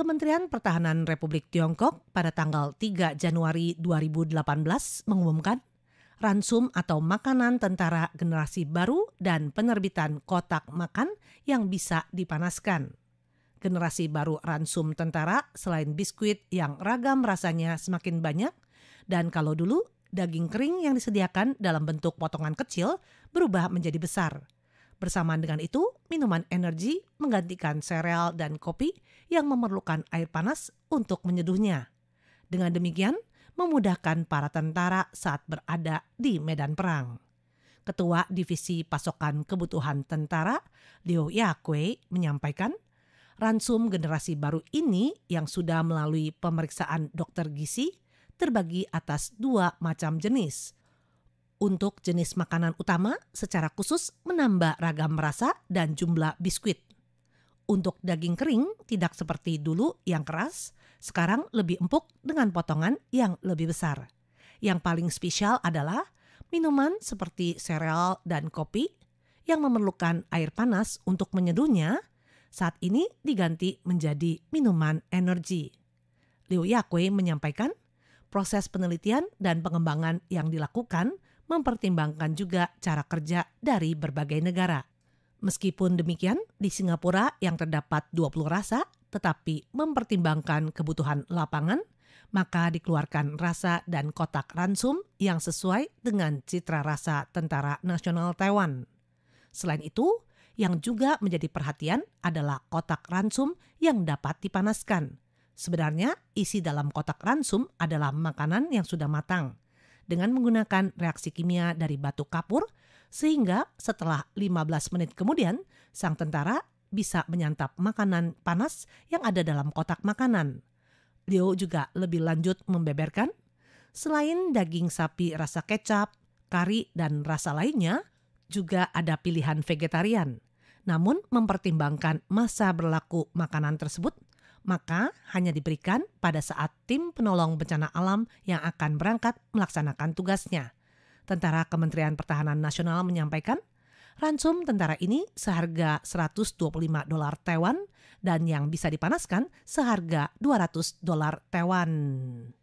Kementerian Pertahanan Republik Tiongkok pada tanggal 3 Januari 2018 mengumumkan ransum atau makanan tentara generasi baru dan penerbitan kotak makan yang bisa dipanaskan. Generasi baru ransum tentara selain biskuit yang ragam rasanya semakin banyak dan kalau dulu daging kering yang disediakan dalam bentuk potongan kecil berubah menjadi besar Bersamaan dengan itu, minuman energi menggantikan sereal dan kopi yang memerlukan air panas untuk menyeduhnya. Dengan demikian, memudahkan para tentara saat berada di medan perang. Ketua Divisi Pasokan Kebutuhan Tentara, Liu Yakwe, menyampaikan, ransum generasi baru ini yang sudah melalui pemeriksaan dokter gizi terbagi atas dua macam jenis – untuk jenis makanan utama, secara khusus menambah ragam rasa dan jumlah biskuit. Untuk daging kering, tidak seperti dulu yang keras, sekarang lebih empuk dengan potongan yang lebih besar. Yang paling spesial adalah minuman seperti sereal dan kopi yang memerlukan air panas untuk menyeduhnya, saat ini diganti menjadi minuman energi. Liu Yakui menyampaikan, proses penelitian dan pengembangan yang dilakukan mempertimbangkan juga cara kerja dari berbagai negara. Meskipun demikian, di Singapura yang terdapat 20 rasa tetapi mempertimbangkan kebutuhan lapangan, maka dikeluarkan rasa dan kotak ransum yang sesuai dengan citra rasa Tentara Nasional Taiwan. Selain itu, yang juga menjadi perhatian adalah kotak ransum yang dapat dipanaskan. Sebenarnya, isi dalam kotak ransum adalah makanan yang sudah matang dengan menggunakan reaksi kimia dari batu kapur sehingga setelah 15 menit kemudian sang tentara bisa menyantap makanan panas yang ada dalam kotak makanan. Leo juga lebih lanjut membeberkan, selain daging sapi rasa kecap, kari, dan rasa lainnya, juga ada pilihan vegetarian. Namun mempertimbangkan masa berlaku makanan tersebut maka hanya diberikan pada saat tim penolong bencana alam yang akan berangkat melaksanakan tugasnya. Tentara Kementerian Pertahanan Nasional menyampaikan, ransum tentara ini seharga 125 dolar Taiwan dan yang bisa dipanaskan seharga 200 dolar Taiwan.